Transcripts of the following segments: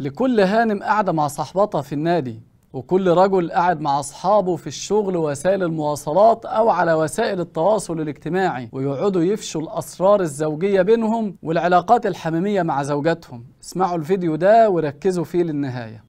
لكل هانم قاعدة مع صاحبتها في النادي وكل رجل قاعد مع أصحابه في الشغل وسائل المواصلات أو على وسائل التواصل الاجتماعي ويقعدوا يفشوا الأسرار الزوجية بينهم والعلاقات الحميمية مع زوجاتهم اسمعوا الفيديو ده وركزوا فيه للنهاية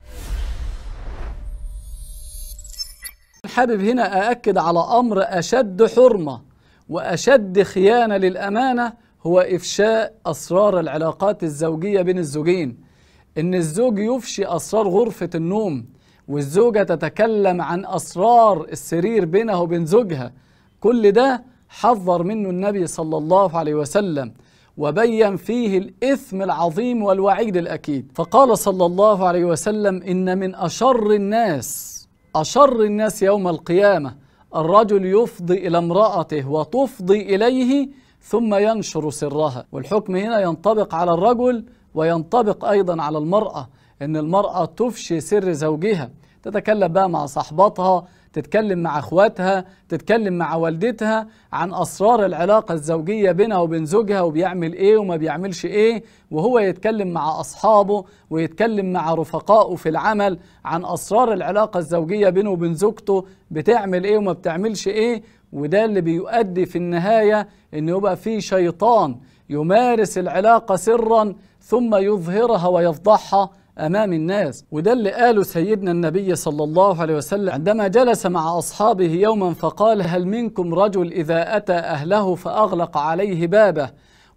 حابب هنا أأكد على أمر أشد حرمة وأشد خيانة للأمانة هو إفشاء أسرار العلاقات الزوجية بين الزوجين إن الزوج يفشي أسرار غرفة النوم والزوجة تتكلم عن أسرار السرير بينها وبين زوجها كل ده حذر منه النبي صلى الله عليه وسلم وبين فيه الإثم العظيم والوعيد الأكيد فقال صلى الله عليه وسلم إن من أشر الناس أشر الناس يوم القيامة الرجل يفضي إلى امرأته وتفضي إليه ثم ينشر سرها والحكم هنا ينطبق على الرجل وينطبق أيضا على المرأة أن المرأة تفشي سر زوجها تتكلم بقى مع صاحبتها تتكلم مع اخواتها تتكلم مع والدتها عن اسرار العلاقه الزوجيه بينها وبين زوجها وبيعمل ايه وما بيعملش ايه وهو يتكلم مع اصحابه ويتكلم مع رفقائه في العمل عن اسرار العلاقه الزوجيه بينه وبين زوجته بتعمل ايه وما بتعملش ايه وده اللي بيؤدي في النهاية ان يبقى في شيطان يمارس العلاقة سرا ثم يظهرها ويفضحها امام الناس وده اللي قاله سيدنا النبي صلى الله عليه وسلم عندما جلس مع اصحابه يوما فقال هل منكم رجل اذا اتى اهله فاغلق عليه بابه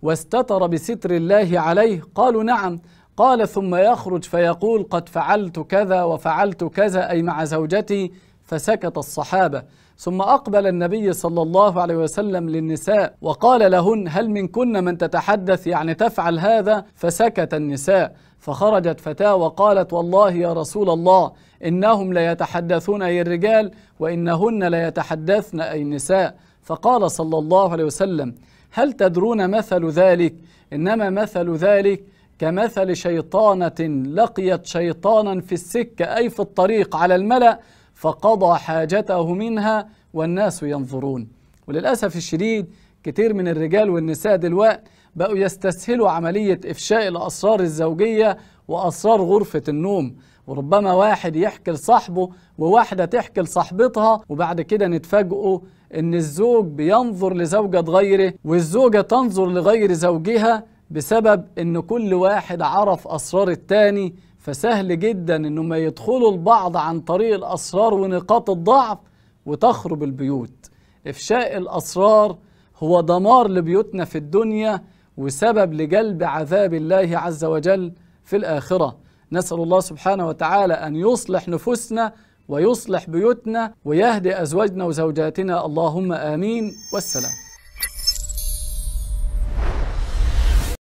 واستتر بستر الله عليه قالوا نعم قال ثم يخرج فيقول قد فعلت كذا وفعلت كذا اي مع زوجتي فسكت الصحابة ثم أقبل النبي صلى الله عليه وسلم للنساء وقال لهن هل منكن من تتحدث يعني تفعل هذا فسكت النساء فخرجت فتاة وقالت والله يا رسول الله إنهم ليتحدثون أي الرجال وإنهن ليتحدثن أي النساء فقال صلى الله عليه وسلم هل تدرون مثل ذلك إنما مثل ذلك كمثل شيطانة لقيت شيطانا في السكة أي في الطريق على الملأ فقضى حاجته منها والناس ينظرون وللأسف الشديد كتير من الرجال والنساء دلوقت بقوا يستسهلوا عملية إفشاء الأسرار الزوجية وأسرار غرفة النوم وربما واحد يحكي لصاحبه وواحدة تحكي لصاحبتها وبعد كده نتفاجئوا إن الزوج بينظر لزوجة غيره والزوجة تنظر لغير زوجها بسبب إن كل واحد عرف أسرار التاني فسهل جدا انهم يدخلوا البعض عن طريق الاسرار ونقاط الضعف وتخرب البيوت افشاء الاسرار هو دمار لبيوتنا في الدنيا وسبب لجلب عذاب الله عز وجل في الاخره نسال الله سبحانه وتعالى ان يصلح نفوسنا ويصلح بيوتنا ويهدي ازواجنا وزوجاتنا اللهم امين والسلام